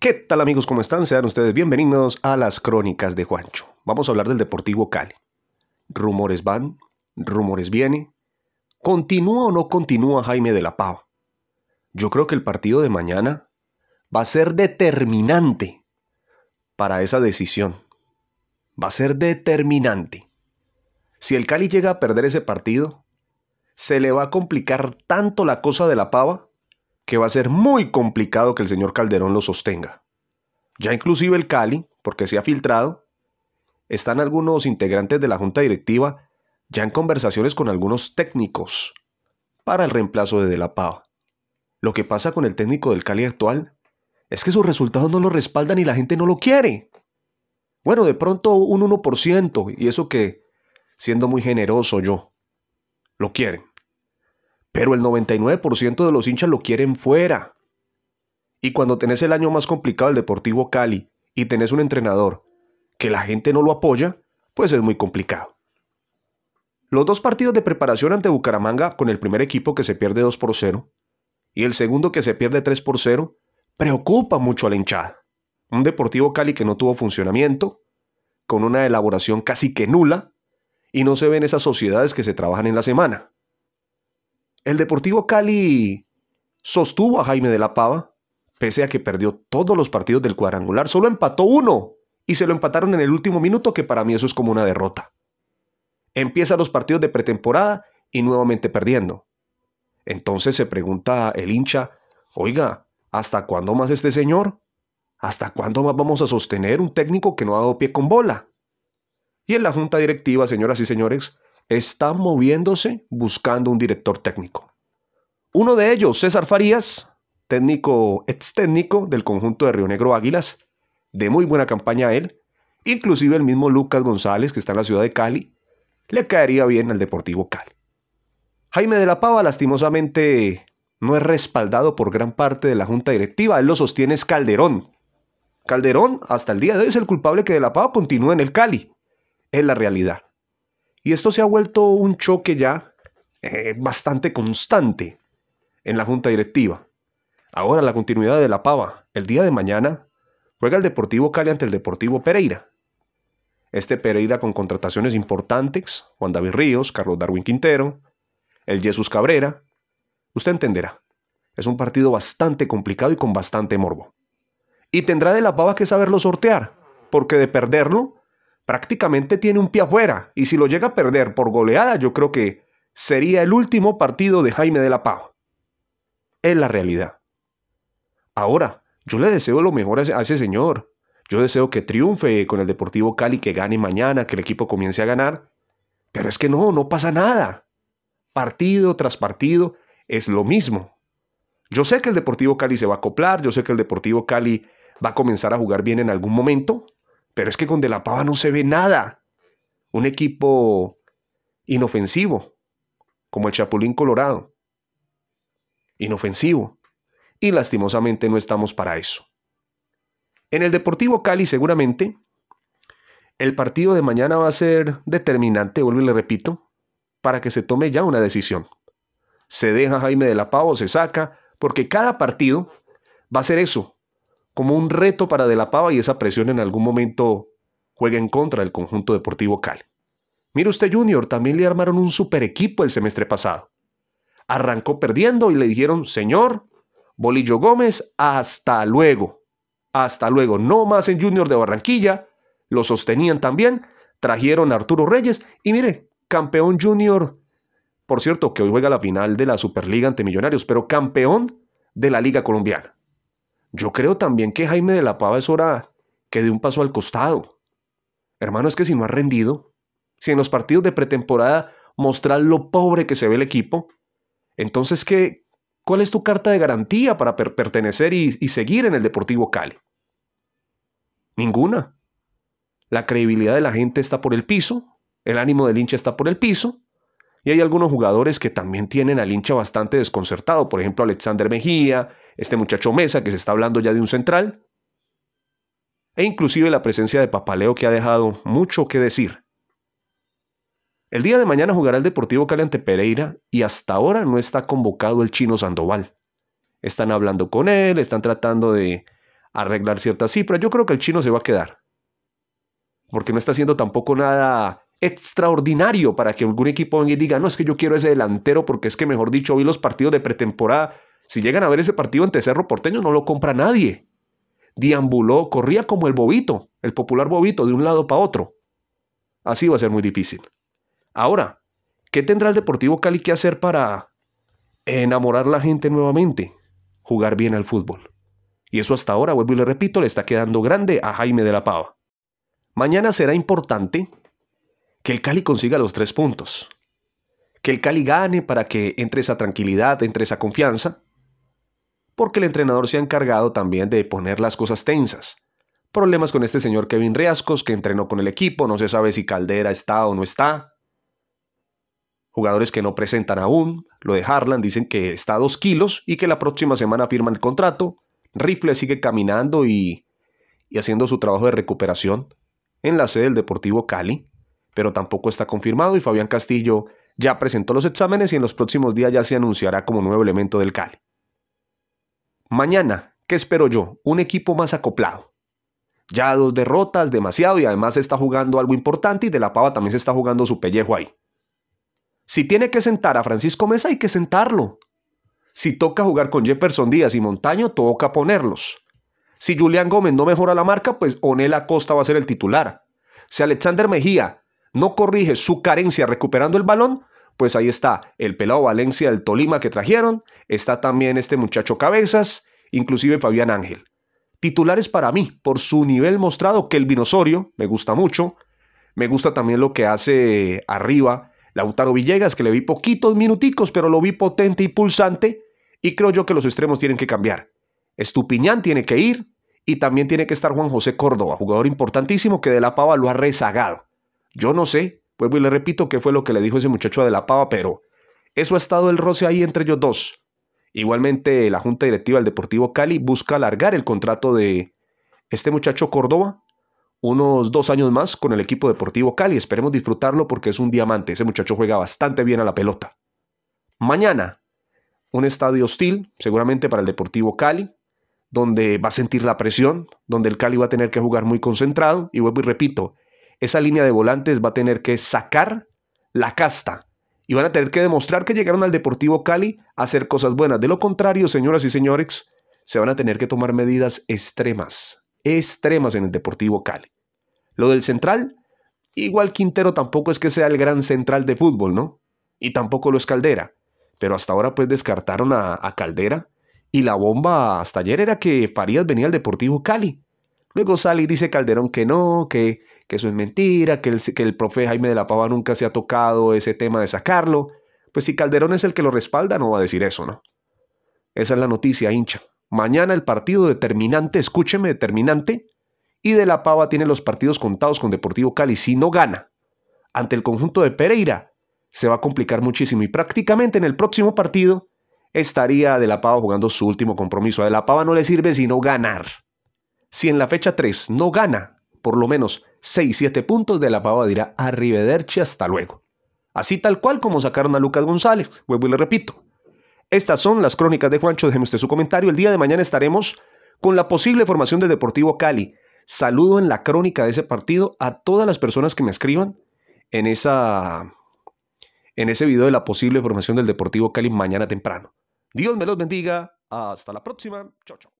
¿Qué tal amigos? ¿Cómo están? Sean ustedes bienvenidos a las crónicas de Juancho. Vamos a hablar del Deportivo Cali. Rumores van, rumores vienen. ¿Continúa o no continúa Jaime de la Pava? Yo creo que el partido de mañana va a ser determinante para esa decisión. Va a ser determinante. Si el Cali llega a perder ese partido, se le va a complicar tanto la cosa de la pava que va a ser muy complicado que el señor Calderón lo sostenga. Ya inclusive el Cali, porque se ha filtrado, están algunos integrantes de la junta directiva ya en conversaciones con algunos técnicos para el reemplazo de De La Pava. Lo que pasa con el técnico del Cali actual es que sus resultados no lo respaldan y la gente no lo quiere. Bueno, de pronto un 1%, y eso que, siendo muy generoso yo, lo quieren. Pero el 99% de los hinchas lo quieren fuera. Y cuando tenés el año más complicado del Deportivo Cali y tenés un entrenador que la gente no lo apoya, pues es muy complicado. Los dos partidos de preparación ante Bucaramanga, con el primer equipo que se pierde 2 por 0 y el segundo que se pierde 3 por 0, preocupa mucho a la hinchada. Un Deportivo Cali que no tuvo funcionamiento, con una elaboración casi que nula, y no se ven esas sociedades que se trabajan en la semana. El Deportivo Cali sostuvo a Jaime de la Pava, pese a que perdió todos los partidos del cuadrangular, solo empató uno y se lo empataron en el último minuto, que para mí eso es como una derrota. Empieza los partidos de pretemporada y nuevamente perdiendo. Entonces se pregunta el hincha, oiga, ¿hasta cuándo más este señor? ¿Hasta cuándo más vamos a sostener un técnico que no ha dado pie con bola? Y en la junta directiva, señoras y señores, está moviéndose buscando un director técnico. Uno de ellos, César Farías, técnico ex técnico del conjunto de Río Negro Águilas, de muy buena campaña él, inclusive el mismo Lucas González que está en la ciudad de Cali, le caería bien al Deportivo Cali. Jaime de la Pava lastimosamente no es respaldado por gran parte de la junta directiva, él lo sostiene es Calderón. Calderón hasta el día de hoy es el culpable que de la Pava continúe en el Cali. Es la realidad. Y esto se ha vuelto un choque ya eh, bastante constante en la junta directiva. Ahora la continuidad de la pava. El día de mañana juega el Deportivo Cali ante el Deportivo Pereira. Este Pereira con contrataciones importantes, Juan David Ríos, Carlos Darwin Quintero, el Jesús Cabrera. Usted entenderá. Es un partido bastante complicado y con bastante morbo. Y tendrá de la pava que saberlo sortear, porque de perderlo prácticamente tiene un pie afuera y si lo llega a perder por goleada, yo creo que sería el último partido de Jaime de la Pau. Es la realidad. Ahora, yo le deseo lo mejor a ese, señor. Yo deseo que triunfe con el Deportivo Cali, que gane mañana, que el equipo comience a ganar. Pero es que no, no pasa nada. Partido tras partido es lo mismo. Yo sé que el Deportivo Cali se va a acoplar, yo sé que el Deportivo Cali va a comenzar a jugar bien en algún momento, pero es que con De la Pava no se ve nada. Un equipo inofensivo, como el Chapulín Colorado. Inofensivo. Y lastimosamente no estamos para eso. En el Deportivo Cali seguramente el partido de mañana va a ser determinante, vuelvo y le repito, para que se tome ya una decisión. Se deja Jaime de la Pava o se saca, porque cada partido va a ser eso, como un reto para De la Pava y esa presión en algún momento juega en contra del conjunto deportivo Cali. Mire usted Junior, también le armaron un super equipo el semestre pasado. Arrancó perdiendo y le dijeron, señor, Bolillo Gómez, hasta luego. Hasta luego, no más en Junior de Barranquilla. Lo sostenían también, trajeron a Arturo Reyes y mire, campeón Junior, por cierto que hoy juega la final de la Superliga ante Millonarios, pero campeón de la Liga Colombiana. Yo creo también que Jaime de la Pava es hora que dé un paso al costado. Hermano, es que si no has rendido, si en los partidos de pretemporada mostrar lo pobre que se ve el equipo, entonces, ¿cuál es tu carta de garantía para pertenecer y, y seguir en el Deportivo Cali? Ninguna. La credibilidad de la gente está por el piso, el ánimo del hincha está por el piso, y hay algunos jugadores que también tienen al hincha bastante desconcertado, por ejemplo Alexander Mejía, este muchacho Mesa, que se está hablando ya de un central, e inclusive la presencia de Papaleo que ha dejado mucho que decir. El día de mañana jugará el Deportivo Caliente Pereira y hasta ahora no está convocado el chino Sandoval. Están hablando con él, están tratando de arreglar ciertas cifras. Yo creo que el chino se va a quedar. Porque no está haciendo tampoco nada extraordinario para que algún equipo venga y diga, no, es que yo quiero ese delantero porque es que, mejor dicho, hoy los partidos de pretemporada si llegan a ver ese partido ante Cerro Porteño, no lo compra nadie. Diambuló, corría como el bobito, el popular bobito, de un lado para otro. Así va a ser muy difícil. Ahora, ¿qué tendrá el Deportivo Cali que hacer para enamorar a la gente nuevamente? Jugar bien al fútbol. Y eso hasta ahora, vuelvo y le repito, le está quedando grande a Jaime de la Pava. Mañana será importante que el Cali consiga los tres puntos. Que el Cali gane para que entre esa tranquilidad, entre esa confianza porque el entrenador se ha encargado también de poner las cosas tensas. Problemas con este señor Kevin Riascos, que entrenó con el equipo, no se sabe si Caldera está o no está. Jugadores que no presentan aún, lo de Harlan dicen que está a dos kilos y que la próxima semana firman el contrato. Rifle sigue caminando y, y haciendo su trabajo de recuperación en la sede del Deportivo Cali, pero tampoco está confirmado y Fabián Castillo ya presentó los exámenes y en los próximos días ya se anunciará como nuevo elemento del Cali. Mañana, ¿qué espero yo? Un equipo más acoplado. Ya dos derrotas, demasiado, y además se está jugando algo importante y de la pava también se está jugando su pellejo ahí. Si tiene que sentar a Francisco Mesa, hay que sentarlo. Si toca jugar con Jefferson Díaz y Montaño, toca ponerlos. Si Julián Gómez no mejora la marca, pues Onel Acosta va a ser el titular. Si Alexander Mejía no corrige su carencia recuperando el balón, pues ahí está el pelado Valencia del Tolima que trajeron, está también este muchacho Cabezas, inclusive Fabián Ángel. Titulares para mí, por su nivel mostrado, que el Vinosorio, me gusta mucho, me gusta también lo que hace arriba Lautaro Villegas, que le vi poquitos minuticos, pero lo vi potente y pulsante, y creo yo que los extremos tienen que cambiar. Estupiñán tiene que ir, y también tiene que estar Juan José Córdoba, jugador importantísimo que de la Pava lo ha rezagado. Yo no sé Vuelvo y le repito que fue lo que le dijo ese muchacho a De la Pava, pero eso ha estado el roce ahí entre ellos dos. Igualmente, la Junta Directiva del Deportivo Cali busca alargar el contrato de este muchacho Córdoba unos dos años más con el equipo Deportivo Cali. Esperemos disfrutarlo porque es un diamante. Ese muchacho juega bastante bien a la pelota. Mañana, un estadio hostil, seguramente para el Deportivo Cali, donde va a sentir la presión, donde el Cali va a tener que jugar muy concentrado. Y vuelvo y repito, esa línea de volantes va a tener que sacar la casta y van a tener que demostrar que llegaron al Deportivo Cali a hacer cosas buenas. De lo contrario, señoras y señores, se van a tener que tomar medidas extremas, extremas en el Deportivo Cali. Lo del central, igual Quintero tampoco es que sea el gran central de fútbol, ¿no? Y tampoco lo es Caldera. Pero hasta ahora pues descartaron a, a Caldera y la bomba hasta ayer era que Farías venía al Deportivo Cali. Luego sale y dice Calderón que no, que, que eso es mentira, que el, que el profe Jaime de la Pava nunca se ha tocado ese tema de sacarlo. Pues si Calderón es el que lo respalda, no va a decir eso, ¿no? Esa es la noticia, hincha. Mañana el partido determinante, escúcheme, determinante. Y de la Pava tiene los partidos contados con Deportivo Cali. Si no gana ante el conjunto de Pereira, se va a complicar muchísimo. Y prácticamente en el próximo partido estaría De la Pava jugando su último compromiso. A De la Pava no le sirve sino ganar. Si en la fecha 3 no gana por lo menos 6-7 puntos, De La Pava dirá arrivederci hasta luego. Así tal cual como sacaron a Lucas González, vuelvo y le repito. Estas son las crónicas de Juancho, déjeme usted su comentario. El día de mañana estaremos con la posible formación del Deportivo Cali. Saludo en la crónica de ese partido a todas las personas que me escriban en, esa, en ese video de la posible formación del Deportivo Cali mañana temprano. Dios me los bendiga. Hasta la próxima. Chao, chao.